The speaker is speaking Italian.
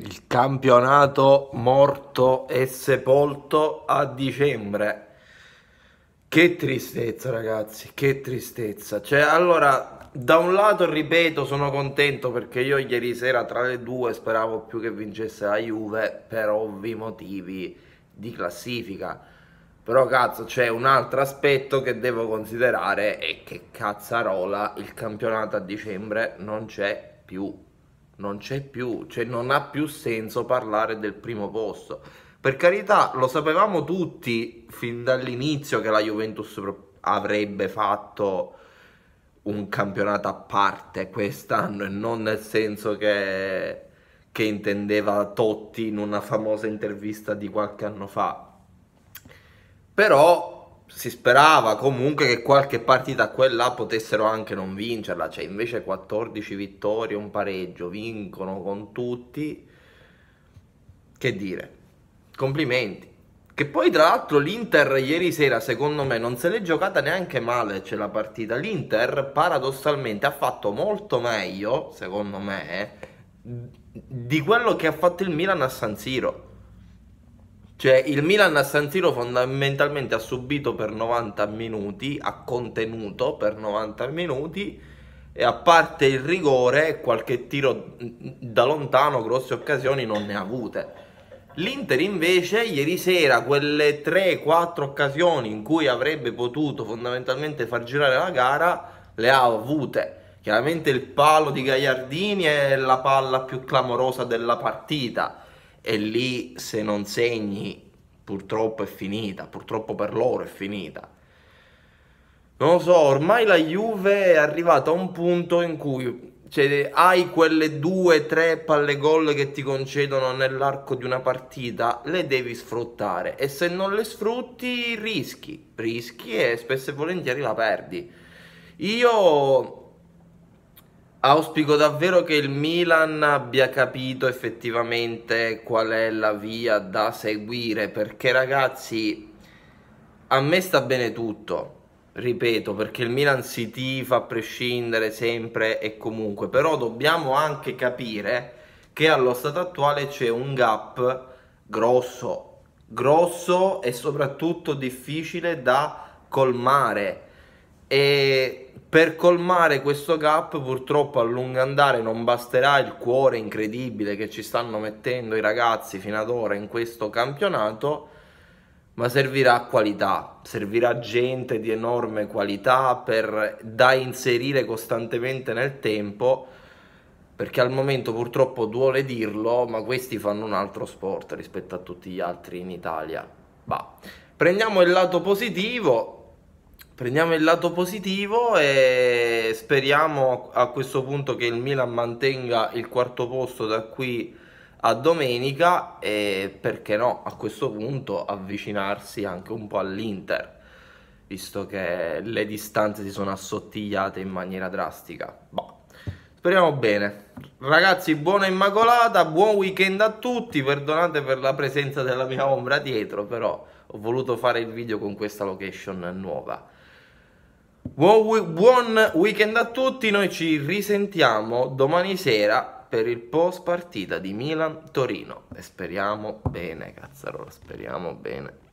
il campionato morto e sepolto a dicembre. Che tristezza, ragazzi, che tristezza. Cioè, allora, da un lato, ripeto, sono contento perché io ieri sera tra le due speravo più che vincesse la Juve per ovvi motivi di classifica. Però cazzo, c'è un altro aspetto che devo considerare è che cazzarola il campionato a dicembre non c'è più non c'è più, cioè non ha più senso parlare del primo posto. Per carità, lo sapevamo tutti fin dall'inizio che la Juventus avrebbe fatto un campionato a parte quest'anno e non nel senso che, che intendeva Totti in una famosa intervista di qualche anno fa. Però si sperava comunque che qualche partita qua e potessero anche non vincerla, cioè invece 14 vittorie, un pareggio, vincono con tutti. Che dire, complimenti. Che poi tra l'altro l'Inter ieri sera secondo me non se l'è giocata neanche male, c'è la partita. L'Inter paradossalmente ha fatto molto meglio, secondo me, di quello che ha fatto il Milan a San Siro. Cioè, il Milan a San Siro fondamentalmente ha subito per 90 minuti, ha contenuto per 90 minuti e a parte il rigore, qualche tiro da lontano, grosse occasioni non ne ha avute. L'Inter invece ieri sera quelle 3-4 occasioni in cui avrebbe potuto fondamentalmente far girare la gara le ha avute. Chiaramente il palo di Gagliardini è la palla più clamorosa della partita e lì se non segni purtroppo è finita, purtroppo per loro è finita. Non lo so, ormai la Juve è arrivata a un punto in cui cioè, hai quelle due, tre palle gol che ti concedono nell'arco di una partita, le devi sfruttare e se non le sfrutti rischi, rischi e spesso e volentieri la perdi. Io Auspico davvero che il Milan abbia capito effettivamente qual è la via da seguire perché ragazzi a me sta bene tutto, ripeto, perché il Milan si tifa a prescindere sempre e comunque, però dobbiamo anche capire che allo stato attuale c'è un gap grosso, grosso e soprattutto difficile da colmare e per colmare questo gap, purtroppo a lungo andare non basterà il cuore incredibile che ci stanno mettendo i ragazzi fino ad ora in questo campionato, ma servirà qualità, servirà gente di enorme qualità per, da inserire costantemente nel tempo perché al momento purtroppo duole dirlo, ma questi fanno un altro sport rispetto a tutti gli altri in Italia. Bah. Prendiamo il lato positivo, Prendiamo il lato positivo e speriamo a questo punto che il Milan mantenga il quarto posto da qui a domenica e perché no a questo punto avvicinarsi anche un po' all'Inter visto che le distanze si sono assottigliate in maniera drastica. Boh. Speriamo bene. Ragazzi, buona immacolata, buon weekend a tutti. Perdonate per la presenza della mia ombra dietro, però ho voluto fare il video con questa location nuova. Buon weekend a tutti, noi ci risentiamo domani sera per il post partita di Milan-Torino e speriamo bene, cazzarola, speriamo bene.